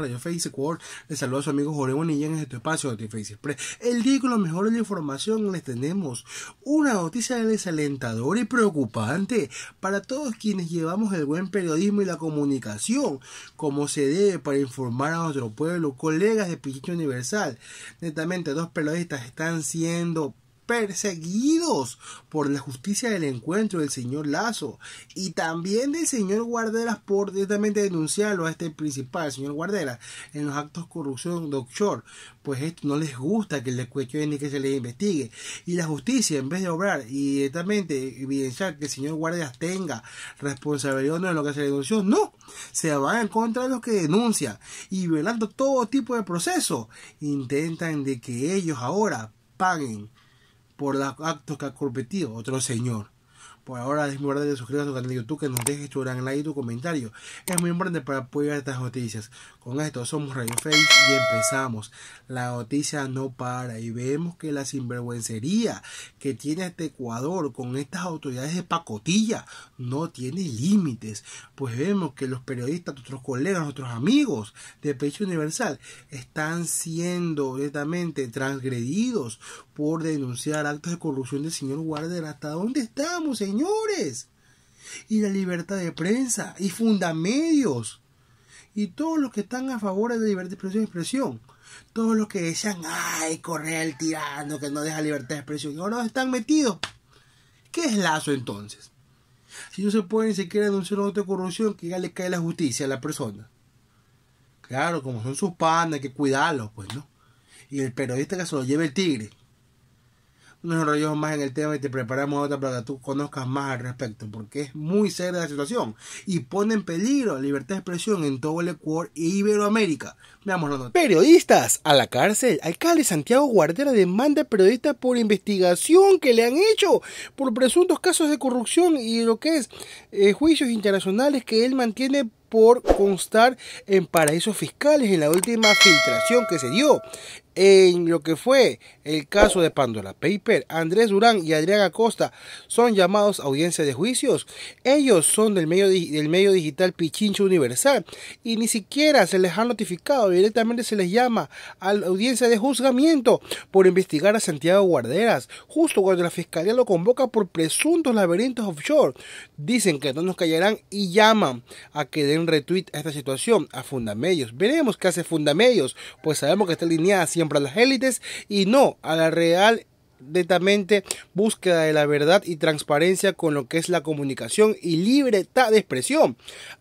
Radio Face World. Les saluda a su amigo Jorge Bonilla en este espacio de Face Express. El día con lo mejor de la información les tenemos una noticia desalentadora y preocupante para todos quienes llevamos el buen periodismo y la comunicación como se debe para informar a nuestro pueblo. Colegas de Pichicho Universal, netamente dos periodistas están siendo perseguidos por la justicia del encuentro del señor Lazo y también del señor Guarderas por directamente denunciarlo a este principal, señor Guarderas, en los actos de corrupción doctor Pues esto no les gusta que le cuestionen ni que se le investigue. Y la justicia, en vez de obrar y directamente evidenciar que el señor Guarderas tenga responsabilidad no en lo que se denunció, no, se va en contra de los que denuncian y violando todo tipo de proceso, intentan de que ellos ahora paguen por los actos que ha cometido otro Señor. Por ahora es muy importante suscribirse a tu canal de YouTube, que nos dejes tu gran like y tu comentario. Es muy importante para apoyar estas noticias. Con esto somos Radio Face y empezamos. La noticia no para y vemos que la sinvergüencería que tiene este Ecuador con estas autoridades de pacotilla no tiene límites. Pues vemos que los periodistas, nuestros colegas, nuestros amigos de Pecho Universal están siendo directamente transgredidos por denunciar actos de corrupción del señor Guardera. ¿Hasta dónde estamos, señores. Y la libertad de prensa, y fundamedios, y todos los que están a favor de la libertad de expresión, expresión. Todos los que decían, ay, corre el tirano que no deja libertad de expresión, y ahora están metidos. ¿Qué es lazo entonces? Si no se puede ni siquiera denunciar de corrupción, que ya le cae la justicia a la persona. Claro, como son sus panas, hay que cuidarlos, pues, ¿no? Y el periodista que se lo lleve el tigre nos enrollamos más en el tema y te preparamos otra para que tú conozcas más al respecto, porque es muy seria la situación y pone en peligro la libertad de expresión en todo el Ecuador y e Iberoamérica. Veamos los Periodistas a la cárcel. Alcalde Santiago Guardera demanda a periodistas por investigación que le han hecho por presuntos casos de corrupción y lo que es eh, juicios internacionales que él mantiene por constar en paraísos fiscales en la última filtración que se dio en lo que fue el caso de Pandora Paper, Andrés Durán y Adrián Acosta son llamados a audiencia de juicios. Ellos son del medio, del medio digital Pichincho Universal y ni siquiera se les ha notificado, directamente se les llama a la audiencia de juzgamiento por investigar a Santiago Guarderas, justo cuando la fiscalía lo convoca por presuntos laberintos offshore. Dicen que no nos callarán y llaman a que den retweet a esta situación, a Fundamellos. Veremos qué hace Fundamellos, pues sabemos que está alineada siempre a las élites y no a la real netamente búsqueda de la verdad y transparencia con lo que es la comunicación y libertad de expresión.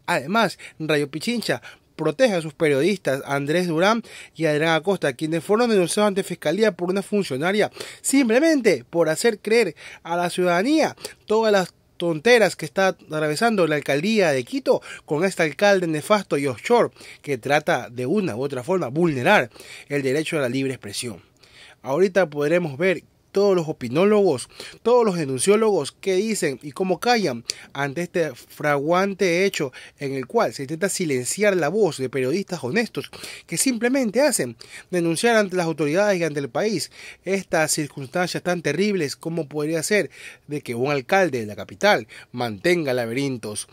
Además, Rayo Pichincha protege a sus periodistas Andrés Durán y Adrián Acosta, quienes fueron denunciados ante fiscalía por una funcionaria simplemente por hacer creer a la ciudadanía todas las tonteras que está atravesando la alcaldía de Quito con este alcalde nefasto y offshore que trata de una u otra forma vulnerar el derecho a la libre expresión. Ahorita podremos ver todos los opinólogos, todos los denunciólogos que dicen y cómo callan ante este fraguante hecho en el cual se intenta silenciar la voz de periodistas honestos que simplemente hacen denunciar ante las autoridades y ante el país estas circunstancias tan terribles como podría ser de que un alcalde de la capital mantenga laberintos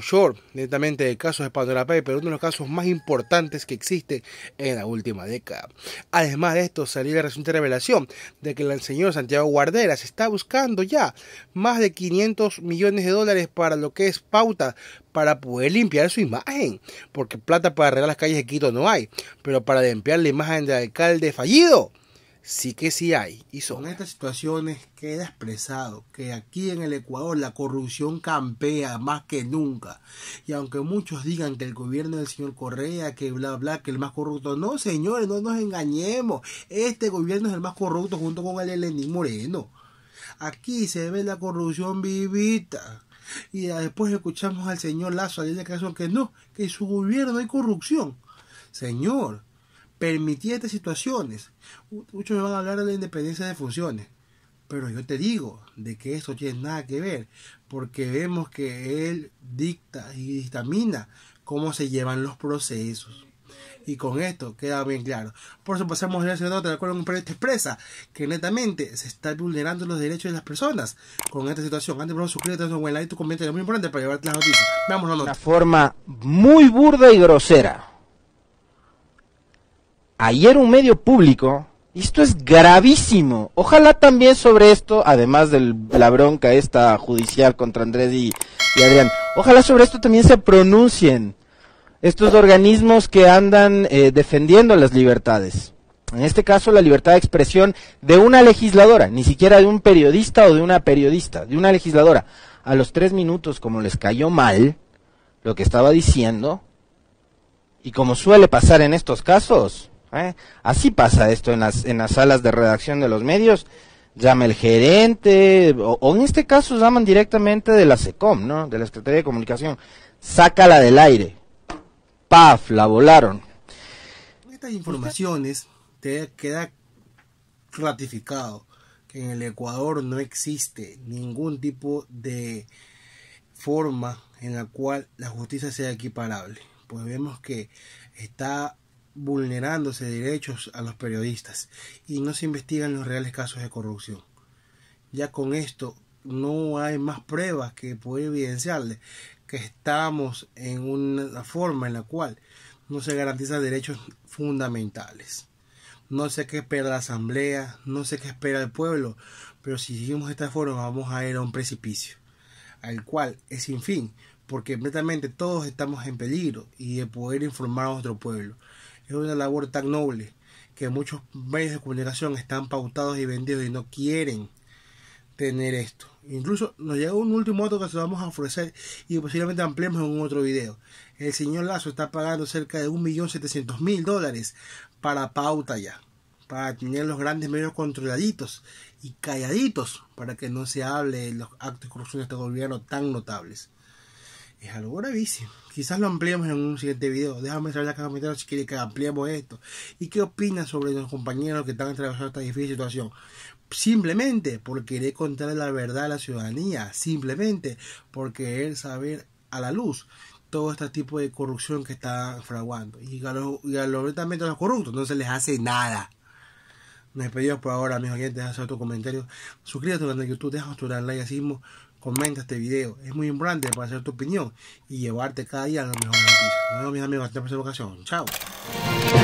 Short, netamente del caso de Pandora pero uno de los casos más importantes que existe en la última década. Además de esto, salió la reciente revelación de que el señor Santiago Guarderas está buscando ya más de 500 millones de dólares para lo que es pauta para poder limpiar su imagen, porque plata para arreglar las calles de Quito no hay, pero para limpiar la imagen del alcalde fallido sí que sí hay. Y son. estas situaciones queda expresado que aquí en el Ecuador la corrupción campea más que nunca. Y aunque muchos digan que el gobierno del señor Correa, que bla bla, que el más corrupto, no señores, no nos engañemos. Este gobierno es el más corrupto junto con el Lenín Moreno. Aquí se ve la corrupción vivita. Y después escuchamos al señor Lazo a declaración que no, que en su gobierno hay corrupción. Señor, permitía estas situaciones. Muchos me van a hablar de la independencia de funciones, pero yo te digo de que esto tiene nada que ver, porque vemos que él dicta y dictamina cómo se llevan los procesos. Y con esto queda bien claro. Por eso pasamos a la nota de acuerdo con un proyecto expresa que netamente se está vulnerando los derechos de las personas con esta situación. Antes, por suscríbete a nuestro buen like, tu comentario es muy importante para llevarte las noticias. Vamos la Una forma muy burda y grosera ayer un medio público, esto es gravísimo, ojalá también sobre esto, además de la bronca esta judicial contra Andrés y, Adrián, ojalá sobre esto también se pronuncien estos organismos que andan eh, defendiendo las libertades. En este caso, la libertad de expresión de una legisladora, ni siquiera de un periodista o de una periodista, de una legisladora. A los tres minutos, como les cayó mal lo que estaba diciendo, y como suele pasar en estos casos, ¿Eh? Así pasa esto en las, en las salas de redacción de los medios. Llama el gerente, o, en este caso llaman directamente de la SECOM, ¿no? De la Secretaría de Comunicación. Sácala del aire. Paf, la volaron. Estas informaciones te queda ratificado que en el Ecuador no existe ningún tipo de forma en la cual la justicia sea equiparable. Pues vemos que está vulnerándose derechos a los periodistas y no se investigan los reales casos de corrupción. Ya con esto no hay más pruebas que poder evidenciarle que estamos en una forma en la cual no se garantizan derechos fundamentales. No sé qué espera la asamblea, no sé qué espera el pueblo, pero si seguimos esta forma vamos a ir a un precipicio, al cual es sin fin, porque completamente todos estamos en peligro y de poder informar a nuestro pueblo es una labor tan noble que muchos medios de comunicación están pautados y vendidos y no quieren tener esto. Incluso nos llega un último dato que se vamos a ofrecer y posiblemente ampliemos en un otro video. El señor Lazo está pagando cerca de 1.700.000 dólares para pauta ya, para tener los grandes medios controladitos y calladitos para que no se hable de los actos de corrupción de este gobierno tan notables es algo gravísimo. Quizás lo ampliemos en un siguiente video. Déjame saber acá en los comentarios si quiere que ampliemos esto. ¿Y qué opinas sobre los compañeros que están atravesando esta difícil situación? Simplemente por querer contar la verdad a la ciudadanía. Simplemente por querer saber a la luz todo este tipo de corrupción que está fraguando. Y a los, y a los, corruptos no se les hace nada. Nos despedimos por ahora, mis oyentes. hacer tu comentario. Suscríbete al canal de YouTube, deja tu like, así comenta este video. Es muy importante para hacer tu opinión y llevarte cada día a lo mejor noticias. Nos vemos, mis amigos. Hasta la próxima ocasión. Chao.